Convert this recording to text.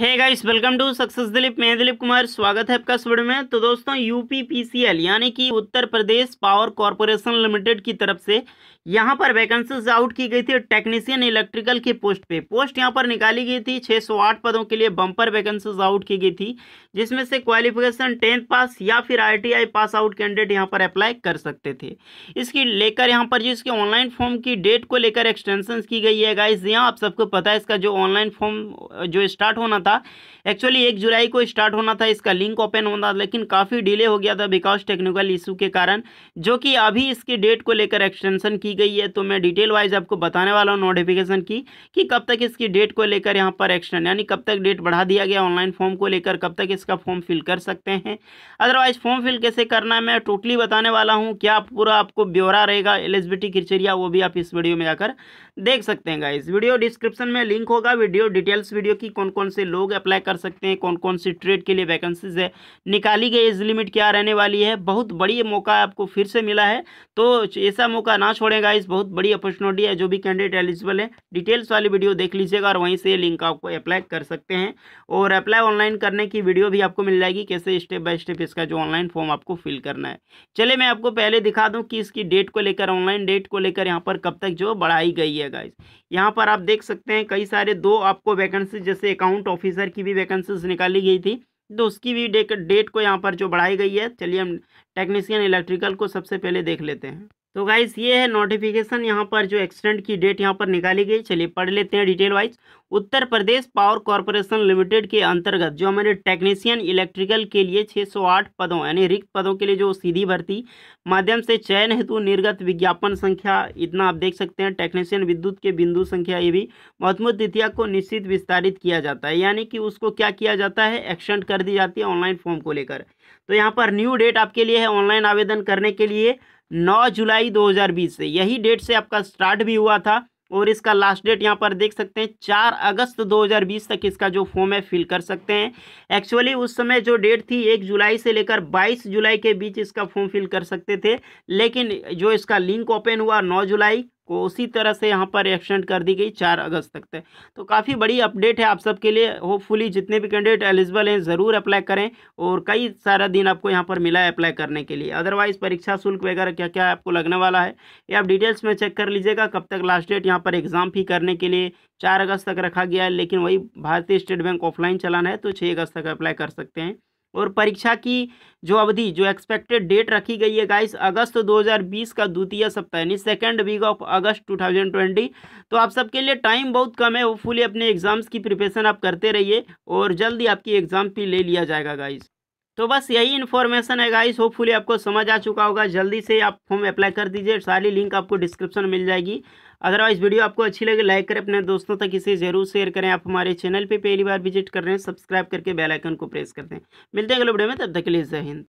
है guys welcome to success Dilip मैं दिलीप कुमार स्वागत है आपका स्वीड में तो दोस्तों यूपीपीसीएल यानी कि Uttar Pradesh power corporation limited की तरफ से यहाँ पर वैकेंसीज आउट की गई थी टेक्नीशियन इलेक्ट्रिकल की पोस्ट पे पोस्ट यहाँ पर निकाली गई थी 608 पदों के लिए बम्पर वैकेंसीज आउट की गई थी जिसमें से क्वालिफिकेशन टेंथ पास या फिर आईटीआई पास आउट कैंडिडेट यहाँ पर अप्लाई कर सकते थे इसकी लेकर यहाँ पर जो ऑनलाइन फॉर्म की डेट को लेकर एक्सटेंशन की गई है गाइज यहाँ आप सबको पता है इसका जो ऑनलाइन फॉर्म जो स्टार्ट होना था एक्चुअली एक जुलाई को स्टार्ट होना था इसका लिंक ओपन होना था लेकिन काफ़ी डिले हो गया था बिकॉज टेक्निकल इशू के कारण जो कि अभी इसकी डेट को लेकर एक्सटेंशन की की गई है तो मैं डिटेल वाइज आपको बताने वाला हूँ नोटिफिकेशन की कि कब तक इसकी डेट को लेकर यहाँ पर एक्सटेंड यानी कब तक डेट बढ़ा दिया गया ऑनलाइन फॉर्म को लेकर कब तक इसका फॉर्म फिल कर सकते हैं अदरवाइज फॉर्म फिल कैसे करना है मैं टोटली बताने वाला हूँ क्या पूरा आपको ब्यौरा रहेगा एलिजिबिलिटी क्रिटेरिया वो भी आप इस वीडियो में जाकर देख सकते हैं इस वीडियो डिस्क्रिप्शन में लिंक होगा वीडियो डिटेल्स वीडियो की कौन कौन से लोग अप्लाई कर सकते हैं कौन कौन सी ट्रेड के लिए वैकेंसीज है निकाली गई एज लिमिट क्या रहने वाली है बहुत बड़ी मौका आपको फिर से मिला है तो ऐसा मौका ना छोड़ेगा गाइस बहुत बड़ी अपॉर्चुनिटी है जो भी कैंडिडेट एलिजिबल है डिटेल्स वाली वीडियो देख लीजिएगा और वहीं से लिंक आपको अप्लाई कर सकते हैं और अप्लाई ऑनलाइन करने की वीडियो भी आपको मिल जाएगी कैसे स्टेप बाय स्टेप इसका जो ऑनलाइन फॉर्म आपको फिल करना है चले मैं आपको पहले दिखा दूँ कि इसकी डेट को लेकर ऑनलाइन डेट को लेकर यहाँ पर कब तक जो बढ़ाई गई है गाइज यहाँ पर आप देख सकते हैं कई सारे दो आपको वैकेंसी जैसे अकाउंट ऑफिसर की भी वैकेंसीज निकाली गई थी तो उसकी भी डेट को यहाँ पर जो बढ़ाई गई है चलिए हम टेक्नीशियन इलेक्ट्रिकल को सबसे पहले देख लेते हैं तो गाइज ये है नोटिफिकेशन यहाँ पर जो एक्सीडेंट की डेट यहाँ पर निकाली गई चलिए पढ़ लेते हैं detail wise Uttar Pradesh power corporation limited के अंतर्गत जो हमारे टेक्नीशियन इलेक्ट्रिकल के लिए 608 पदों यानी रिक्त पदों के लिए जो सीधी भर्ती माध्यम से चयन हेतु निर्गत विज्ञापन संख्या इतना आप देख सकते हैं टेक्नीशियन विद्युत के बिंदु संख्या ये भी महत्वपूर्ण द्वितिया को निश्चित विस्तारित किया जाता है यानी कि उसको क्या किया जाता है एक्सटेंड कर दी जाती है ऑनलाइन फॉर्म को लेकर तो यहाँ पर न्यू डेट आपके लिए है ऑनलाइन आवेदन करने के लिए 9 जुलाई 2020 से यही डेट से आपका स्टार्ट भी हुआ था और इसका लास्ट डेट यहाँ पर देख सकते हैं चार अगस्त 2020 तक इसका जो फॉर्म है फिल कर सकते हैं एक्चुअली उस समय जो डेट थी एक जुलाई से लेकर 22 जुलाई के बीच इसका फॉर्म फिल कर सकते थे लेकिन जो इसका लिंक ओपन हुआ 9 जुलाई को उसी तरह से यहाँ पर एक्सटेंड कर दी गई चार अगस्त तक तक तो काफ़ी बड़ी अपडेट है आप सबके लिए होपफुली जितने भी कैंडिडेट एलिजिबल हैं ज़रूर अप्लाई करें और कई सारा दिन आपको यहाँ पर मिला है अप्लाई करने के लिए अदरवाइज़ परीक्षा शुल्क वगैरह क्या क्या आपको लगने वाला है ये आप डिटेल्स में चेक कर लीजिएगा कब तक लास्ट डेट यहाँ पर एग्ज़ाम फी करने के लिए चार अगस्त तक रखा गया है लेकिन वही भारतीय स्टेट बैंक ऑफलाइन चलाना है तो छः अगस्त तक अप्लाई कर सकते हैं और परीक्षा की जो अवधि जो एक्सपेक्टेड डेट रखी गई है गाइस अगस्त 2020 का द्वितीय सप्ताह यानी सेकेंड वीक ऑफ अगस्त 2020 तो आप सबके लिए टाइम बहुत कम है वो फुली अपने एग्ज़ाम्स की प्रिपरेशन आप करते रहिए और जल्दी आपकी एग्ज़ाम भी ले लिया जाएगा गाइस तो बस यही इन्फॉर्मेशन है गाइस होपफुली आपको समझ आ चुका होगा जल्दी से आप फॉर्म अप्लाई कर दीजिए सारी लिंक आपको डिस्क्रिप्शन मिल जाएगी अदरवाइज वीडियो आपको अच्छी लगे लाइक करें अपने दोस्तों तक इसे जरूर शेयर करें आप हमारे चैनल पे पहली बार विजिट कर रहे हैं सब्सक्राइब करके बेल आइकन को प्रेस कर दें मिलते हैं अगले वीडियो में तब तक के लिए जय हिंद